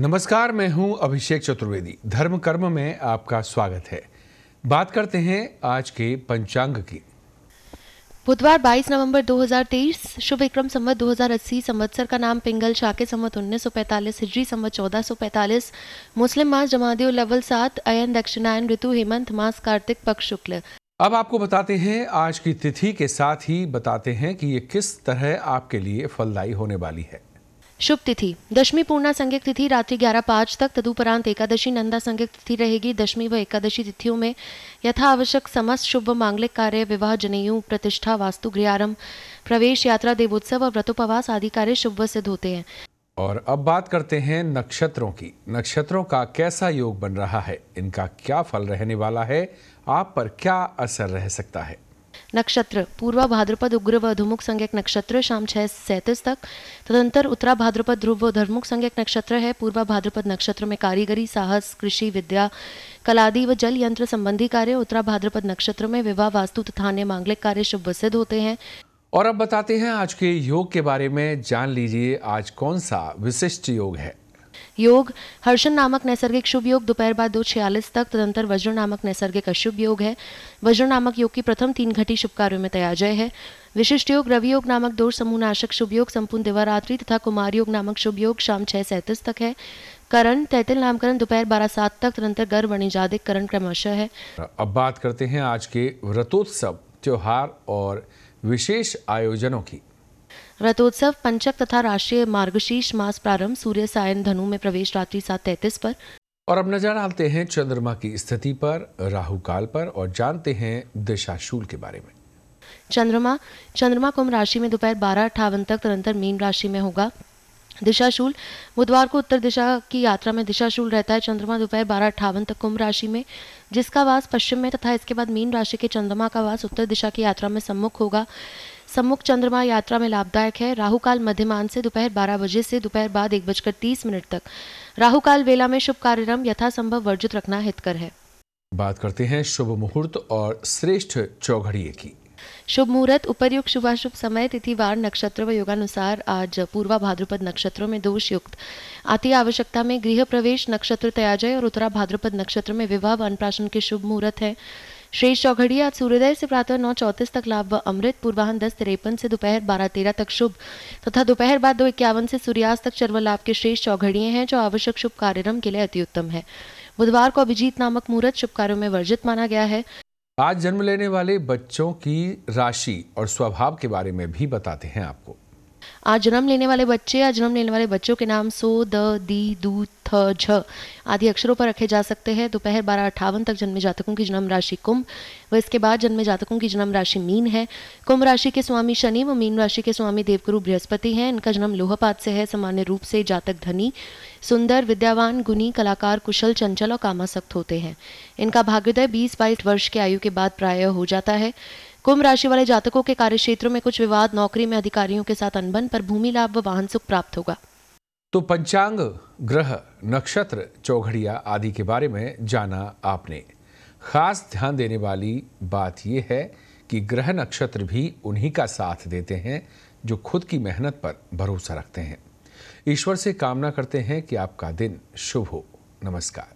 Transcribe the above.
नमस्कार मैं हूं अभिषेक चतुर्वेदी धर्म कर्म में आपका स्वागत है बात करते हैं आज के पंचांग की बुधवार 22 नवंबर 2023 शुभ विक्रम संवत 2080 संवत्सर का नाम पिंगल शाके संवत 1945 हिजरी संवत 1445 मुस्लिम मास जमादियो लेवल सात अयन दक्षिणायन ऋतु हेमंत मास कार्तिक पक्ष शुक्ल अब आपको बताते हैं आज की तिथि के साथ ही बताते हैं कि ये किस तरह आपके लिए फलदायी होने वाली है शुभ तिथि दशमी पूर्णा संज्ञक तिथि रात्रि ग्यारह पांच तक तदुपरांत एकादशी नंदा संज्ञक तिथि रहेगी दशमी व एकादशी तिथियों में यथा आवश्यक समस्त शुभ मांगलिक कार्य विवाह जनेऊ प्रतिष्ठा वास्तु गृहारंभ प्रवेश यात्रा देवोत्सव और व्रतोपवास आदि कार्य शुभ सिद्ध होते हैं और अब बात करते हैं नक्षत्रों की नक्षत्रों का कैसा योग बन रहा है इनका क्या फल रहने वाला है आप पर क्या असर रह सकता है नक्षत्र पूर्वा भाद्रपद उग्र व धुमुख संज्ञक नक्षत्र शाम छः सैंतीस तक तदंतर उत्तरा भाद्रपद ध्रुव व धर्मुख संज्ञक नक्षत्र है पूर्वा भाद्रपद नक्षत्र में कारीगरी साहस कृषि विद्या कलादि व जल यंत्र संबंधी कार्य उत्तरा भाद्रपद नक्षत्र में विवाह वास्तु तथा अन्य मांगलिक कार्य शुभ सिद्ध होते हैं और अब बताते हैं आज के योग के बारे में जान लीजिए आज कौन सा विशिष्ट योग है योग हर्षण नामक नैसर्गिक शुभ योग दोपहर बाद दो छियालीस तक तदंतर वज्र नामक नैसर्गिक अशुभ योग है वज्र नामक योग की प्रथम तीन घटी शुभ कार्यो में जय है विशिष्ट योग रवि योग नामक दोष समूह नाशक शुभ योग संपूर्ण दिवारात्रि तथा कुमार योग नामक शुभ योग शाम छह सैंतीस तक है करण तैतिल नामकरण दोपहर बारह सात तक तदंतर गर्भ वणिजादिक करण क्रमशः है अब बात करते हैं आज के व्रतोत्सव त्योहार और विशेष आयोजनों की व्रतोत्सव पंचक तथा राष्ट्रीय मार्गशीर्ष मास प्रारंभ सूर्य सायन धनु में प्रवेश रात्रि सात तैतीस पर और अब नजर डालते हैं चंद्रमा की स्थिति पर राहु काल पर और जानते हैं दिशाशूल के बारे में चंद्रमा चंद्रमा कुंभ राशि में दोपहर बारह अठावन तक निरंतर मीन राशि में होगा दिशाशूल बुधवार को उत्तर दिशा की यात्रा में दिशाशूल रहता है चंद्रमा दोपहर बारह अट्ठावन तक कुंभ राशि में जिसका वास पश्चिम में तथा इसके बाद मीन राशि के चंद्रमा का वास उत्तर दिशा की यात्रा में सम्मुख होगा सम्मुख चंद्रमा यात्रा में लाभदायक है राहु काल मध्यमान से दोपहर बारह बजे से दोपहर बाद एक बजकर तीस मिनट तक राहुकाल वेला में शुभ कार्यक्रम यथासंभव वर्जित रखना हितकर है बात करते हैं शुभ मुहूर्त और श्रेष्ठ चौघड़िए की शुभ मुहूर्त उपरयुक्त शुभाशुभ समय तिथिवार नक्षत्र व योगानुसार आज पूर्वा भाद्रपद नक्षत्रों में दोष युक्त अति आवश्यकता में गृह प्रवेश नक्षत्र जाए और उत्तरा भाद्रपद नक्षत्र में विवाह अन्नप्राशन के शुभ मुहूर्त है श्रेष चौघड़ी आज सूर्योदय से प्रातः नौ चौतीस तक लाभ व अमृत पूर्वाहन दस तिरपन से दोपहर बारह तेरह तक शुभ तथा दोपहर बाद दो इक्यावन से सूर्यास्त तक चर्व लाभ के श्रेष चौघड़िये हैं जो आवश्यक शुभ कार्यक्रम के लिए अति उत्तम है बुधवार को अभिजीत नामक मुहूर्त शुभ कार्यो में वर्जित माना गया है आज जन्म लेने वाले बच्चों की राशि और स्वभाव के बारे में भी बताते हैं आपको आज जन्म लेने वाले बच्चे या जन्म लेने वाले बच्चों के नाम सो द दी दू थ झ आदि अक्षरों पर रखे जा सकते हैं दोपहर बारह अट्ठावन तक जन्मे जातकों की जन्म राशि कुंभ व इसके बाद जन्मे जातकों की जन्म राशि मीन है कुंभ राशि के स्वामी शनि व मीन राशि के स्वामी देवगुरु बृहस्पति हैं इनका जन्म लोहपात से है सामान्य रूप से जातक धनी सुंदर विद्यावान गुणी कलाकार कुशल चंचल और कामासक्त होते हैं इनका भाग्योदय बीस बाईस वर्ष के आयु के बाद प्राय हो जाता है कुंभ राशि वाले जातकों के कार्य क्षेत्रों में कुछ विवाद नौकरी में अधिकारियों के साथ अनबन पर भूमि लाभ व वाहन सुख प्राप्त होगा तो पंचांग ग्रह नक्षत्र चौघड़िया आदि के बारे में जाना आपने खास ध्यान देने वाली बात यह है कि ग्रह नक्षत्र भी उन्हीं का साथ देते हैं जो खुद की मेहनत पर भरोसा रखते हैं ईश्वर से कामना करते हैं कि आपका दिन शुभ हो नमस्कार